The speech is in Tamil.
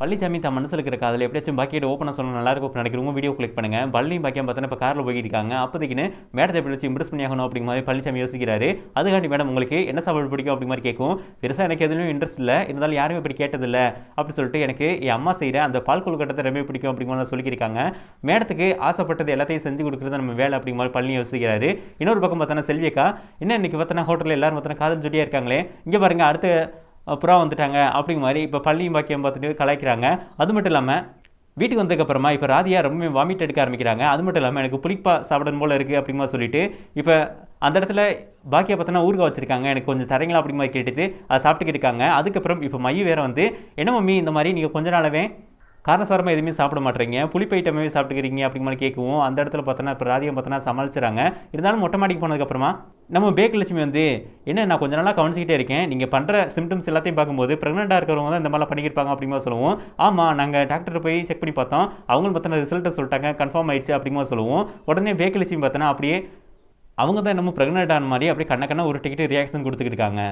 பள்ளிச்சாமி தான் மனசில் இருக்கிற காதல் எப்படியாச்சும் பாக்கியோட ஓப்பனாக சொல்லணும் நல்லா இருக்கும் நினைக்கிறவங்க வீடியோ கிளிக் பண்ணுங்கள் பள்ளியும் பாக்கியம் பார்த்தா இப்போ காரில் போயிட்டு இருக்காங்க அப்போதைக்குன்னு மேடத்தை எப்படி வச்சு இம்ப்ரெஸ் பண்ணியாகணும் அப்படிங்கிற அப்படிங்க மாதிரி பழனிசாமி யோசிக்கிறாரு அதுக்காண்டி மேடம் உங்களுக்கு என்ன சாப்பாடு பிடிக்கும் அப்படி மாதிரி கேட்கும் பெருசாக எனக்கு எதுவும் இன்ட்ரெஸ்ட் இல்லை இருந்தாலும் யாரும் இப்படி கேட்டதில்லை அப்படின்னு சொல்லிட்டு எனக்கு என் அம்மா செய்கிற அந்த பால் கட்டத்தை ரொம்ப பிடிக்கும் அப்படிங்கிற மாதிரி சொல்லியிருக்காங்க மேடத்துக்கு ஆசைப்பட்டது எல்லாத்தையும் செஞ்சு கொடுக்குறது நம்ம வேலை அப்படிங்க மாதிரி பழனி யோசிக்கிறாரு இன்னொரு பக்கம் பார்த்தோன்னா செல்வியக்கா இன்னும் இன்றைக்கி பார்த்தோன்னா ஹோட்டலில் எல்லாரும் பார்த்தோன்னா காதல் ஜோடியாக இருக்காங்களே இங்கே பாருங்கள் அடுத்த புறா வந்துட்டாங்க அப்படிங்கிற மாதிரி இப்போ பள்ளியும் பாக்கியம் பார்த்துட்டு கலாய்க்கிறாங்க அது மட்டும் இல்லாமல் வீட்டுக்கு வந்ததுக்கப்புறமா இப்போ ராதியா ரொம்பவே வாமிட் எடுக்க ஆரம்பிக்கிறாங்க அது மட்டும் இல்லாமல் எனக்கு புளிப்பாக சாப்பிடணும் போல் இருக்குது அப்படிமா சொல்லிட்டு இப்போ அந்த இடத்துல பாக்கியை பார்த்தோன்னா ஊருக்க வச்சுருக்காங்க எனக்கு கொஞ்சம் தரங்களா அப்படிமா கேட்டுட்டு அதை சாப்பிட்டுக்கிட்டு இருக்காங்க அதுக்கப்புறம் இப்போ மைய வேறு வந்து என்ன மம்மி இந்த மாதிரி நீங்கள் கொஞ்ச நாளாவே காரணசாரமாக எதுவுமே சாப்பிட மாட்டேறீங்க புளிப்பு ஐட்டமே சாப்பிட்டுக்கிறீங்க அப்படிங்கிற மாதிரி கேட்கவும் அந்த இடத்துல பார்த்தோன்னா இப்போ ராதிகம் பார்த்தோன்னா சமாளிச்சுறாங்க இருந்தாலும் மொட்டை போனதுக்கப்புறமா நம்ம பேக் லட்சுமி வந்து என்ன நான் கொஞ்ச நாளாக கவனிச்சிக்கிட்டே இருக்கேன் நீங்கள் பண்ணுற சிம்டம்ஸ் எல்லாத்தையும் பார்க்கும்போது ப்ரெக்னெண்ட்டாக இருக்கிறவங்க தான் இந்த மாதிரிலாம் பண்ணியிருப்பாங்க அப்படிங்கிற சொல்லுவோம் ஆமாம் நாங்கள் டாக்டர் போய் செக் பண்ணி பார்த்தோம் அவங்களும் பார்த்தோன்னா ரிசல்ட்டை சொல்லிட்டாங்க கன்ஃபார்ம் ஆயிடுச்சு அப்படிங்கிற சொல்லுவோம் உடனே பேக் லட்சுமி பார்த்தோன்னா அப்படியே அவங்க தான் நம்ம ப்ரெக்னென்ட் ஆன மாதிரி அப்படியே கண்ண கண்ண ஒரு டிக்கெட் ரியாக்ஷன் கொடுத்துக்கிட்டு இருக்காங்க